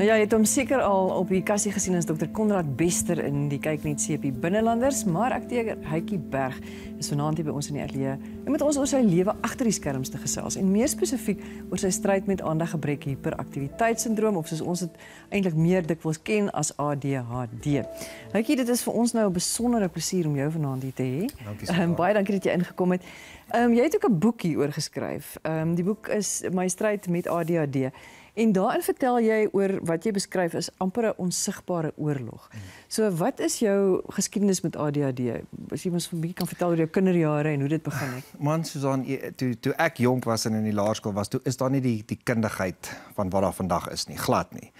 Nou ja, jy het hom seker al op die kassie gesien as Dr. Konrad Bester in die kyk net seepie binnelanders, maar ek teer Hytjie Berg is vanaand hier by ons in die ateljee. Hy moet ons oor sy lewe agter die skerms te gesels en meer spesifiek oor sy stryd met aandaggebrek hiperaktiwiteitssindroom of soos ons dit eintlik meer dikwels ken as ADHD. Hytjie, dit is vir ons nou 'n besondere plesier om jou vanaand hier te hê. Um, baie dankie dat jy ingekom het. Ehm um, jy het ook 'n boekie oorgeskryf. Ehm um, die boek is My stryd met ADHD. En daarin vertel jy oor wat jy beskryf is amper 'n onsigbare oorlog. Hmm. So wat is jou geskiedenis met ADHD? As jy ons 'n bietjie kan vertel oor jou kinderjare en hoe dit begin het. Ah, man Susan, toe toe ek jonk was en in die laerskool was, toe is daar nie die die kundigheid van wat daar vandag is nie, glad nie.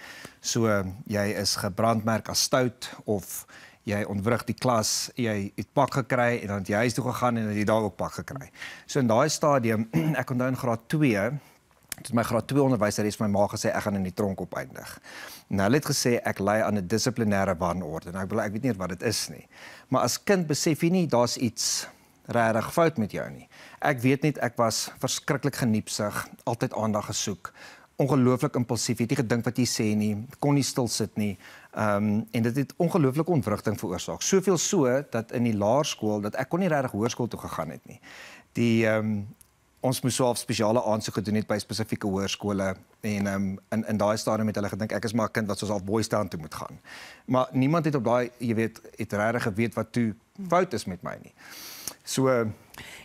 So ehm, jy is gebrandmerk as stout of jy ontwrig die klas, jy het pak gekry en dan jy huis toe gegaan en jy daar ook pak gekry. So in daai stadium, ek onthou in graad 2 toe my graad 2 onderwyseres my ma gesê ek gaan in die tronk opeindig. Nou hulle het gesê ek ly aan 'n dissiplinêre wanorde. Nou ek wil ek weet nie wat dit is nie. Maar as kind besef jy nie daar's iets regtig fout met jou nie. Ek weet net ek was verskriklik geniepsig, altyd aandag gesoek, ongelooflik impulsief, het nie gedink wat jy sê nie, kon nie stil sit nie. Ehm um, en dit het ongelooflike ontwrigting veroorsaak. Soveel so dat in die laerskool dat ek kon nie regtig hoërskool toe gegaan het nie. Die ehm um, ons moes so half spesiale aansoeke doen net by spesifieke hoërskole en um, in in daai stadium het hulle gedink ek is maar 'n kind wat soos al boys town toe moet gaan. Maar niemand het op daai, jy weet, het regtig geweet wat toe fout is met my nie. So ehm,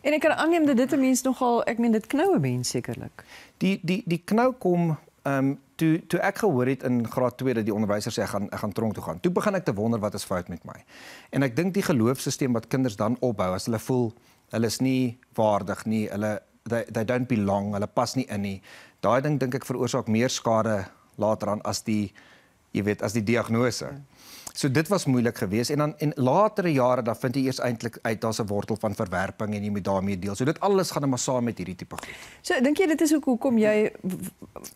en ek kan aanneem dat dit 'n mens nogal, ek meen dit knoue mens sekerlik. Die die die knou kom ehm um, toe toe ek gehoor het in graad 2 dat die onderwyser sê ek gaan ek gaan tronk toe gaan. Toe begin ek te wonder wat is fout met my. En ek dink die geloofssysteem wat kinders dan opbou as hulle voel hulle is nie waardig nie, hulle they they don't belong. Hulle pas nie in nie. Daai ding dink ek veroorsaak meer skade later aan as die jy weet, as die diagnose. So dit was moeilik geweest en dan en latere jare dan vind jy eers eintlik uit daar's 'n wortel van verwerping en jy moet daarmee deel. So dit alles gaan net maar saam met hierdie tipe goed. So dink jy dit is hoekom hoekom jy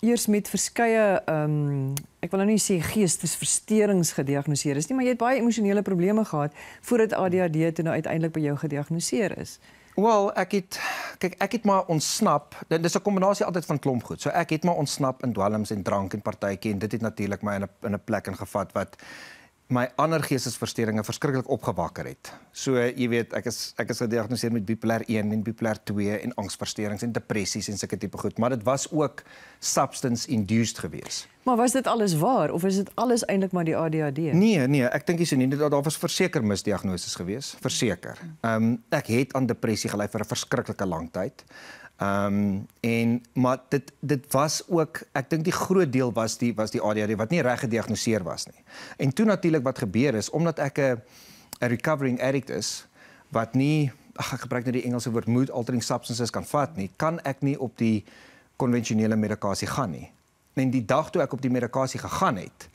eers met verskeie ehm um, ek wil nou nie sê geestesversteurings gediagnoseer is nie, maar jy het baie emosionele probleme gehad voordat ADHD toe nou uiteindelik by jou gediagnoseer is. Wel, ek het kyk ek het maar ontsnap. Dit is 'n kombinasie altyd van klomp goed. So ek het maar ontsnap in dwelms en drank en partytjie en dit het natuurlik my in 'n in 'n plek ingevat wat my ander geestesversteurings verskriklik opgewakker het. So jy weet, ek is ek is gediagnoseer met bipolêr 1 en bipolêr 2 en angsversteurings en depressies en sulke tipe goed, maar dit was ook substance induced geweest. Maar was dit alles waar of is dit alles eintlik maar die ADHD? Nee, nee, ek dink dis nie dat daar was verseker misdiagnoses geweest, verseker. Ehm um, ek het aan depressie gely vir 'n verskriklike lang tyd. Ehm um, en maar dit dit was ook ek dink die groot deel was die was die ADHD wat nie reg gediagnoseer was nie. En toe natuurlik wat gebeur is omdat ek 'n 'n recovering addict is wat nie ag ek gebruik nou die Engelse woord mood altering substances kan vat nie, kan ek nie op die konvensionele medikasie gaan nie. En die dag toe ek op die medikasie gegaan het,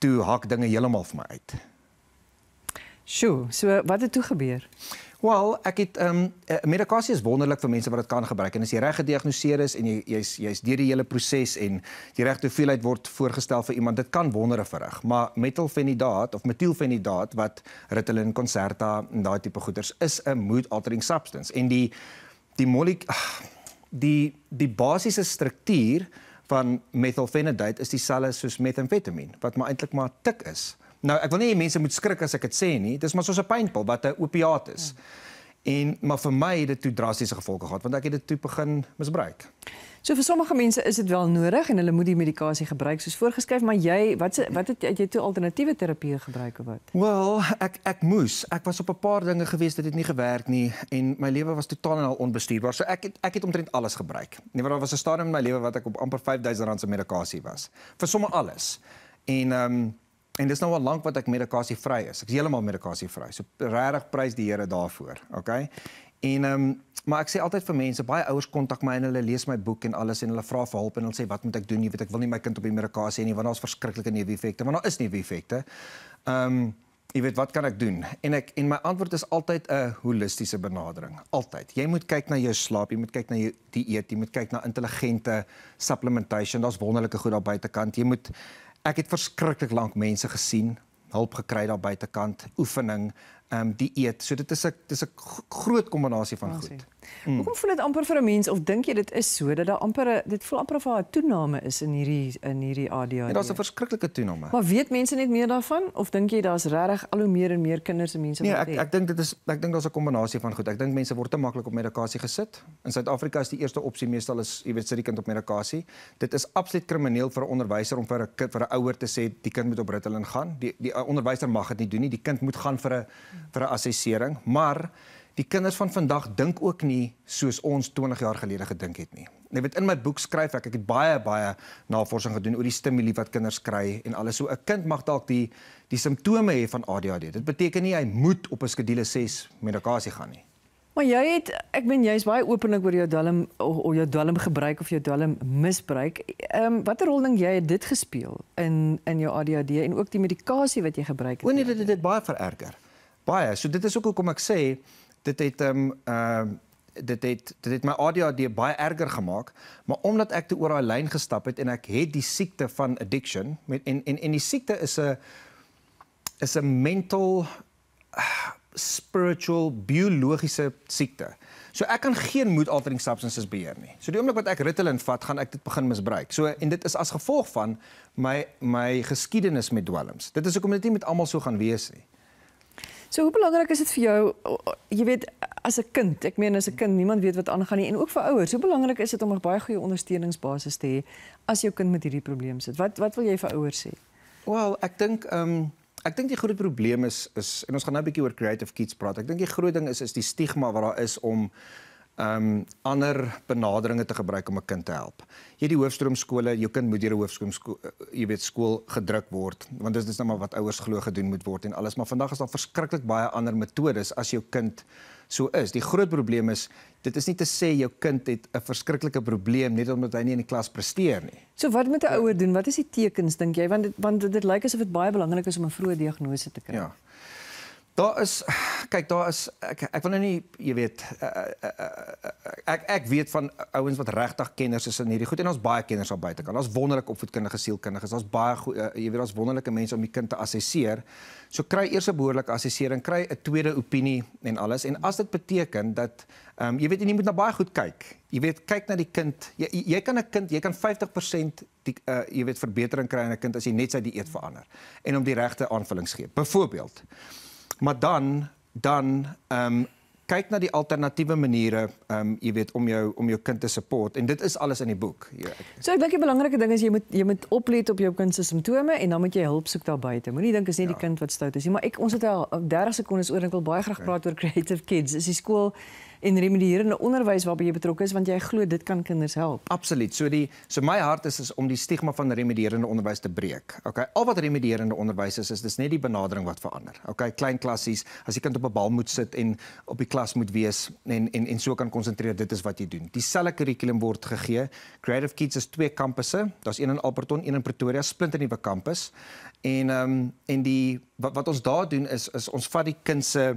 toe hak dinge heeltemal vir my uit. Sjoe, so wat het toe gebeur? Wel, ek het ehm um, medikasie is wonderlik vir mense wat dit kan gebruik en as jy reg gediagnoseer is en jy jy's jy's deur die hele proses en die regte hoeveelheid word voorgestel vir iemand, dit kan wondere verrig. Maar metilfenidaat of metilfenidaat wat Ritalin, Concerta en daai tipe goeders is 'n mood altering substance en die die molek ah, die die basiese struktuur van methylphenidate is dieselfde soos methamphetamine wat maar eintlik maar tik is. Nou, ek wil nie hê mense moet skrik as ek dit sê nie. Dit is maar soos 'n pynpil wat 'n opiaat is. Mm. En maar vir my het dit toe drastiese gevolge gehad want ek het dit toe begin misbruik. So vir sommige mense is dit wel nodig en hulle moet die medikasie gebruik soos voorgeskryf, maar jy, wat se wat het, het jy toe alternatiewe terapieë gebruik of wat? Wel, ek ek moes. Ek was op 'n paar dinge gewees dat dit nie gewerk nie en my lewe was totaal en al onbestuurbaar. So ek het ek het omtrent alles gebruik. Nee, maar daar was 'n stadium in my lewe wat ek op amper R5000 se medikasie was. Vir sommige alles. En ehm um, En dis nou al lank wat ek medikasievry is. Ek is heeltemal medikasievry. So regtig prys die Here daarvoor, okay? En ehm um, maar ek sê altyd vir mense, baie ouers kontak my en hulle lees my boek en alles en hulle vra vir hulp en hulle sê wat moet ek doen? Jy weet ek wil nie my kind op die medikasie hê nie want daar's verskriklike neeweffekte, maar daar is nie neeweffekte. Ehm um, jy weet wat kan ek doen? En ek en my antwoord is altyd 'n holistiese benadering, altyd. Jy moet kyk na jou slaap, jy moet kyk na jou dieet, jy moet kyk na intelligente supplementation. Daar's wonderlike goed daar buitekant. Jy moet ek het verskriklik lank mense gesien, hulp gekry daar buitekant, oefening, ehm um, die eet. So dit is 'n dis 'n groot kombinasie van goed. Oh, Hmm. Hoekom voel dit amper vir 'n mens of dink jy dit is so dat daar amper dit voel amper of daar 'n toename is in hierdie in hierdie ADHD? Ja, daar's 'n verskriklike toename. Maar weet mense net meer daarvan of dink jy daar's regtig al hoe meer en meer kinders en mense nee, wat Nee, ek het? ek dink dit is ek dink daar's 'n kombinasie van goed. Ek dink mense word te maklik op medikasie gesit. In Suid-Afrika is die eerste opsie meestal is jy weet sit die kind op medikasie. Dit is absoluut krimineel vir 'n onderwyser om vir 'n kind vir 'n ouer te sê die kind moet op Ritalin gaan. Die die eh, onderwyser mag dit nie doen nie. Die kind moet gaan vir 'n vir 'n assessering, maar Die kinders van vandag dink ook nie soos ons 20 jaar gelede gedink het nie. Net wat in my boek skryf ek, ek het baie baie navorsing gedoen oor die stimule wat kinders kry en alles. So 'n kind mag dalk die die simptome hê van ADHD. Dit beteken nie hy moet op 'n skedule 6 medikasie gaan nie. Maar jy het ek meen jy's baie openlik oor jou dwelm of jou dwelm gebruik of jou dwelm misbruik. Ehm um, watter rol dink jy het dit gespeel in in jou ADHD en ook die medikasie wat jy gebruik het? O nee, dit het dit baie vererger baie. So dit is ook hoekom ek sê dit het ehm um, ehm uh, dit het dit het my ADHD baie erger gemaak, maar omdat ek te oor daai lyn gestap het en ek het die siekte van addiction met en en en die siekte is 'n is 'n mental ah, spiritual biologiese siekte. So ek kan geen mood altering substances beheer nie. So die oomblik wat ek Ritalin vat, gaan ek dit begin misbruik. So en dit is as gevolg van my my geskiedenis met dwelms. Dit is hoekom dit nie met almal so gaan wees nie. So hoe belangrik is dit vir jou, jy weet, as 'n kind, ek meen as 'n kind, niemand weet wat aangaan nie en ook vir ouers, hoe belangrik is dit om 'n baie goeie ondersteuningsbasis te hê as jou kind met hierdie probleme sit? Wat wat wil jy vir ouers sê? Wel, ek dink ehm um, ek dink die groot probleem is is en ons gaan nou 'n bietjie oor creative kids praat. Ek dink die groot ding is is die stigma wat daar is om um ander benaderings te gebruik om 'n kind te help. Jy die hoofstroomskole, jou kind moet deur 'n hoofstroomskool, eh, jy weet skool gedruk word, want dit is net maar wat ouers glo gedoen moet word en alles, maar vandag is daar verskriklik baie ander metodes as jou kind so is. Die groot probleem is dit is nie te sê jou kind het 'n verskriklike probleem net omdat hy nie in die klas presteer nie. So wat moet 'n ouer doen? Wat is die tekens dink jy? Want dit, want dit lyk asof dit baie belangrik is om 'n vroeë diagnose te kry. Ja. Daar is kyk daar is ek ek wil nou nie jy weet ek eh, eh, eh, ek, ek weet van ouens wat regtig kenners is in hierdie goed en ons baie kenners al buite kan. Ons wonderlik opvoedkundige sielkundiges. Ons baie goeie jy weet ons wonderlike mense om die kind te assesseer. So kry eers 'n behoorlike assessering, kry 'n tweede opinie en alles. En as dit beteken dat ehm um, jy weet jy moet na baie goed kyk. Jy weet kyk na die kind. Jy jy kan 'n kind, jy kan 50% die uh, jy weet verbetering kry aan 'n kind as jy net sy dieet verander en hom die regte aanvullings gee. Byvoorbeeld Maar dan dan ehm um, kyk na die alternatiewe maniere ehm um, jy weet om jou om jou kind te support en dit is alles in die boek. Ja. So ek dink die belangrike ding is jy moet jy moet oplet op jou kind se simptome en dan moet jy hulp soek daar buite. Moenie dink is net ja. die kind wat stout is nie, maar ek ons het al 30 sekondes oor en ek wil baie graag okay. praat oor creative kids. Is die skool en remediërende onderwys waarby jy betrokke is want jy glo dit kan kinders help. Absoluut. So die so my hart is is om die stigma van remediërende onderwys te breek. Okay. Al wat remediërende onderwys is, is dis net die benadering wat verander. Okay, klein klassies, as jy kind op 'n bal moet sit en op die klas moet wees en en en so kan konsentreer, dit is wat jy doen. Dieselfde kurrikulum word gegee. Creative Kids is twee kampusse. Daar's een in Alberton, een in Pretoria, splinter nuwe kampus. En ehm um, en die wat, wat ons daar doen is is ons vat die kind se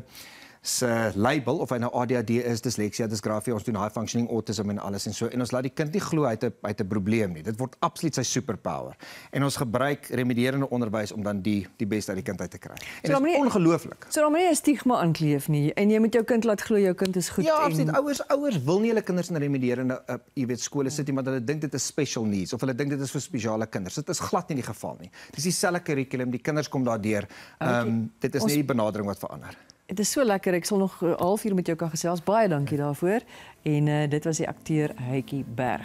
se label of hy nou ADHD is, disleksia, disgrafie, ons doen high functioning autism en alles en so en ons laat die kind nie glo hy het 'n hy het 'n probleem nie. Dit word absoluut sy superpower. En ons gebruik remediërende onderwys om dan die die beste uit die kind uit te kry. En so, dit is ongelooflik. So daar moenie 'n stigma aankleef nie en jy moet jou kind laat glo jou kind is goed ja, en Ja, absoluut. Ouers ouers wil nie hulle kinders in remediërende uh, eh, jy weet skole sit nie want hulle dink dit is special needs of hulle dink dit is vir spesiale kinders. Dit is glad nie die geval nie. Dis dieselfde kurrikulum, die kinders kom daardeur. Ehm um, okay. dit is ons, nie die benadering wat verander nie. Het is zo lekker. Ik zal nog eh, half uur met jou kan gesels. Baie je daarvoor. En uh, dit was de acteur Heikie Berg.